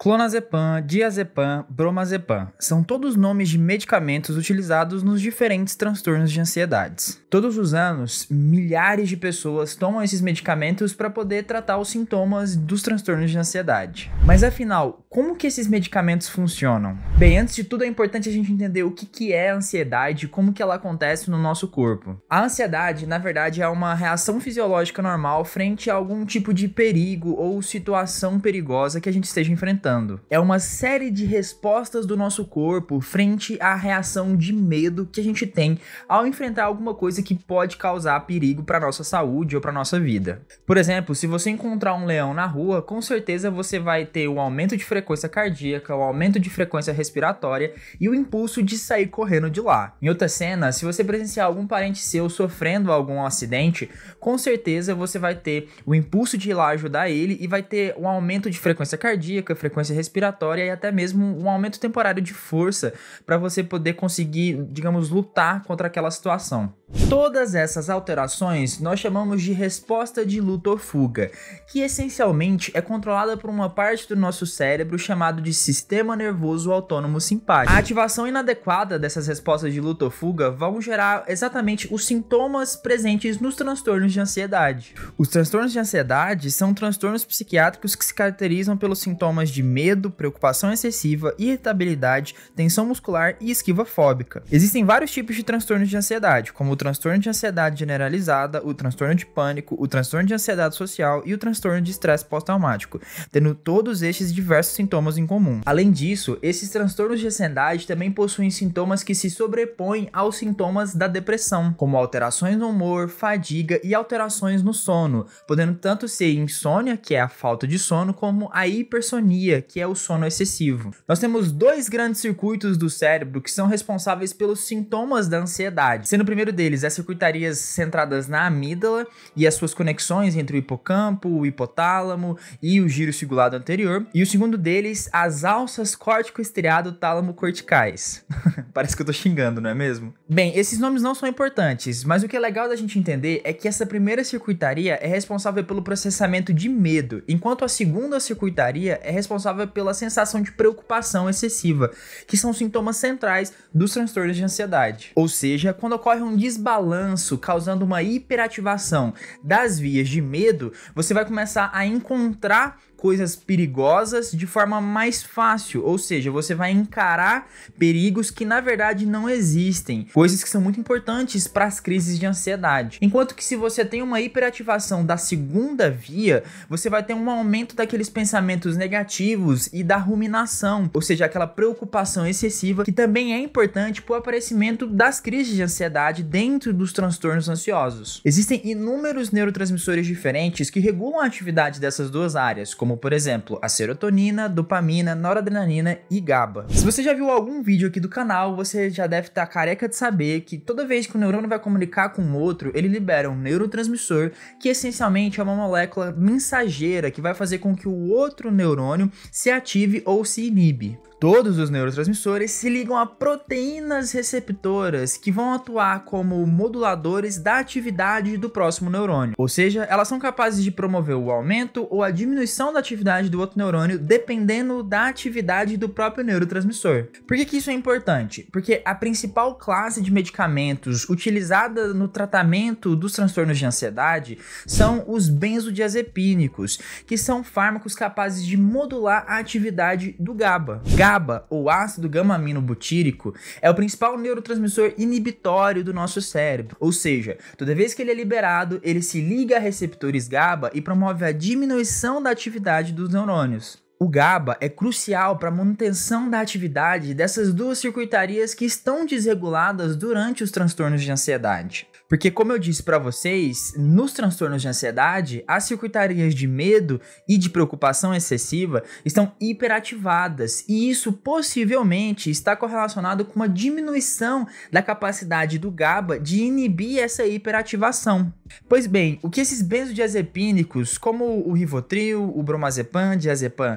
Clonazepam, diazepam, bromazepam são todos nomes de medicamentos utilizados nos diferentes transtornos de ansiedades. Todos os anos, milhares de pessoas tomam esses medicamentos para poder tratar os sintomas dos transtornos de ansiedade. Mas afinal, como que esses medicamentos funcionam? Bem, antes de tudo é importante a gente entender o que, que é a ansiedade e como que ela acontece no nosso corpo. A ansiedade, na verdade, é uma reação fisiológica normal frente a algum tipo de perigo ou situação perigosa que a gente esteja enfrentando. É uma série de respostas do nosso corpo frente à reação de medo que a gente tem ao enfrentar alguma coisa que pode causar perigo para nossa saúde ou para nossa vida. Por exemplo, se você encontrar um leão na rua, com certeza você vai ter um aumento de frequência cardíaca, um aumento de frequência respiratória e o impulso de sair correndo de lá. Em outra cena, se você presenciar algum parente seu sofrendo algum acidente, com certeza você vai ter o impulso de ir lá ajudar ele e vai ter um aumento de frequência cardíaca, frequência frequência respiratória e até mesmo um aumento temporário de força para você poder conseguir, digamos, lutar contra aquela situação. Todas essas alterações nós chamamos de resposta de luta ou fuga, que essencialmente é controlada por uma parte do nosso cérebro chamado de sistema nervoso autônomo simpático. A ativação inadequada dessas respostas de luta ou fuga vão gerar exatamente os sintomas presentes nos transtornos de ansiedade. Os transtornos de ansiedade são transtornos psiquiátricos que se caracterizam pelos sintomas de medo, preocupação excessiva, irritabilidade, tensão muscular e esquiva fóbica. Existem vários tipos de transtornos de ansiedade, como transtorno de ansiedade generalizada, o transtorno de pânico, o transtorno de ansiedade social e o transtorno de estresse pós-traumático, tendo todos estes diversos sintomas em comum. Além disso, esses transtornos de ansiedade também possuem sintomas que se sobrepõem aos sintomas da depressão, como alterações no humor, fadiga e alterações no sono, podendo tanto ser insônia, que é a falta de sono, como a hipersonia, que é o sono excessivo. Nós temos dois grandes circuitos do cérebro que são responsáveis pelos sintomas da ansiedade, sendo o primeiro deles deles é circuitarias centradas na amígdala e as suas conexões entre o hipocampo, o hipotálamo e o giro cingulado anterior. E o segundo deles, as alças córtico-estriado tálamo-corticais. Parece que eu tô xingando, não é mesmo? Bem, esses nomes não são importantes, mas o que é legal da gente entender é que essa primeira circuitaria é responsável pelo processamento de medo, enquanto a segunda circuitaria é responsável pela sensação de preocupação excessiva, que são sintomas centrais dos transtornos de ansiedade. Ou seja, quando ocorre um desbalanço, causando uma hiperativação das vias de medo, você vai começar a encontrar coisas perigosas de forma mais fácil, ou seja, você vai encarar perigos que na verdade não existem, coisas que são muito importantes para as crises de ansiedade. Enquanto que se você tem uma hiperativação da segunda via, você vai ter um aumento daqueles pensamentos negativos e da ruminação, ou seja, aquela preocupação excessiva que também é importante para o aparecimento das crises de ansiedade dentro dos transtornos ansiosos. Existem inúmeros neurotransmissores diferentes que regulam a atividade dessas duas áreas, como como por exemplo a serotonina, dopamina, noradrenalina e GABA. Se você já viu algum vídeo aqui do canal, você já deve estar tá careca de saber que toda vez que o neurônio vai comunicar com o outro, ele libera um neurotransmissor que essencialmente é uma molécula mensageira que vai fazer com que o outro neurônio se ative ou se inibe. Todos os neurotransmissores se ligam a proteínas receptoras que vão atuar como moduladores da atividade do próximo neurônio. Ou seja, elas são capazes de promover o aumento ou a diminuição da atividade do outro neurônio dependendo da atividade do próprio neurotransmissor. Por que, que isso é importante? Porque a principal classe de medicamentos utilizada no tratamento dos transtornos de ansiedade são os benzodiazepínicos, que são fármacos capazes de modular a atividade do GABA GABA, ou ácido gama-aminobutírico, é o principal neurotransmissor inibitório do nosso cérebro. Ou seja, toda vez que ele é liberado, ele se liga a receptores GABA e promove a diminuição da atividade dos neurônios. O GABA é crucial para a manutenção da atividade dessas duas circuitarias que estão desreguladas durante os transtornos de ansiedade. Porque, como eu disse para vocês, nos transtornos de ansiedade, as circuitarias de medo e de preocupação excessiva estão hiperativadas, e isso possivelmente está correlacionado com uma diminuição da capacidade do GABA de inibir essa hiperativação. Pois bem, o que esses benzodiazepínicos, como o Rivotril, o Bromazepam, Diazepam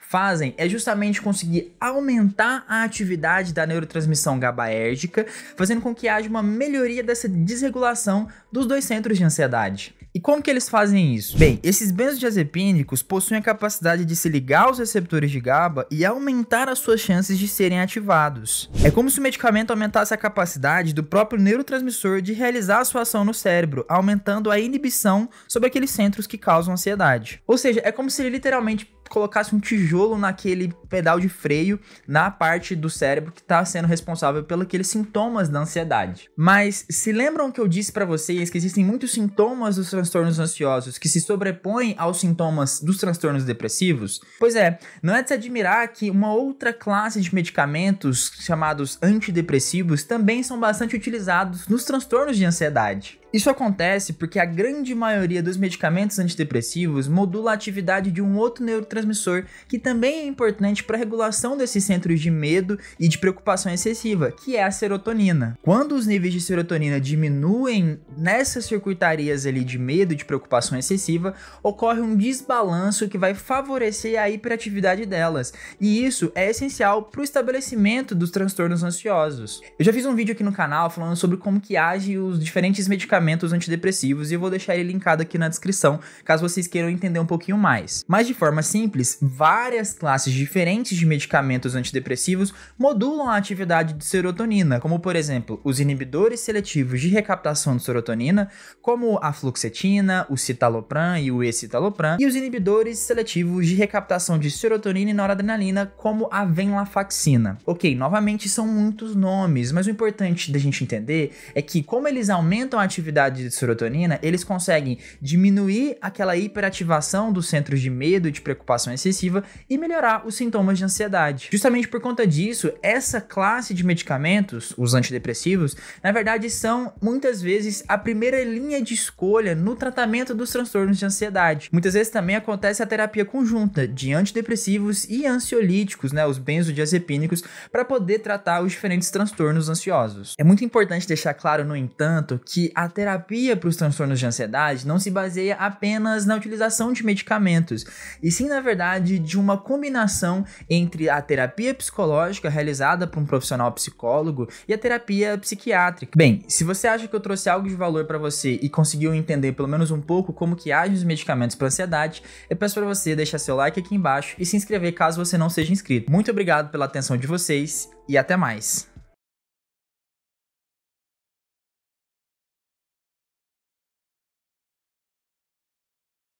fazem é justamente conseguir aumentar a atividade da neurotransmissão GABAérgica, fazendo com que haja uma melhoria dessa desregulação dos dois centros de ansiedade. E como que eles fazem isso? Bem, esses benzodiazepínicos possuem a capacidade de se ligar aos receptores de GABA e aumentar as suas chances de serem ativados. É como se o medicamento aumentasse a capacidade do próprio neurotransmissor de realizar a sua ação no cérebro, aumentando a inibição sobre aqueles centros que causam ansiedade. Ou seja, é como se ele literalmente colocasse um tijolo miolo naquele pedal de freio, na parte do cérebro que está sendo responsável pelos aqueles sintomas da ansiedade. Mas se lembram que eu disse para vocês que existem muitos sintomas dos transtornos ansiosos que se sobrepõem aos sintomas dos transtornos depressivos? Pois é, não é de se admirar que uma outra classe de medicamentos chamados antidepressivos também são bastante utilizados nos transtornos de ansiedade. Isso acontece porque a grande maioria dos medicamentos antidepressivos modula a atividade de um outro neurotransmissor que também é importante para a regulação desses centros de medo e de preocupação excessiva, que é a serotonina. Quando os níveis de serotonina diminuem nessas circuitarias ali de medo e de preocupação excessiva, ocorre um desbalanço que vai favorecer a hiperatividade delas, e isso é essencial para o estabelecimento dos transtornos ansiosos. Eu já fiz um vídeo aqui no canal falando sobre como que agem os diferentes medicamentos medicamentos antidepressivos e eu vou deixar ele linkado aqui na descrição, caso vocês queiram entender um pouquinho mais. Mas de forma simples, várias classes diferentes de medicamentos antidepressivos modulam a atividade de serotonina, como por exemplo, os inibidores seletivos de recaptação de serotonina, como a fluxetina, o citalopram e o escitalopram, e os inibidores seletivos de recaptação de serotonina e noradrenalina, como a venlafaxina. OK, novamente são muitos nomes, mas o importante da gente entender é que como eles aumentam a atividade atividade de serotonina, eles conseguem diminuir aquela hiperativação dos centros de medo e de preocupação excessiva e melhorar os sintomas de ansiedade. Justamente por conta disso, essa classe de medicamentos, os antidepressivos, na verdade são muitas vezes a primeira linha de escolha no tratamento dos transtornos de ansiedade. Muitas vezes também acontece a terapia conjunta de antidepressivos e ansiolíticos, né, os benzodiazepínicos, para poder tratar os diferentes transtornos ansiosos. É muito importante deixar claro, no entanto, que até terapia para os transtornos de ansiedade não se baseia apenas na utilização de medicamentos, e sim, na verdade, de uma combinação entre a terapia psicológica realizada por um profissional psicólogo e a terapia psiquiátrica. Bem, se você acha que eu trouxe algo de valor para você e conseguiu entender pelo menos um pouco como que agem os medicamentos para ansiedade, eu peço para você deixar seu like aqui embaixo e se inscrever caso você não seja inscrito. Muito obrigado pela atenção de vocês e até mais.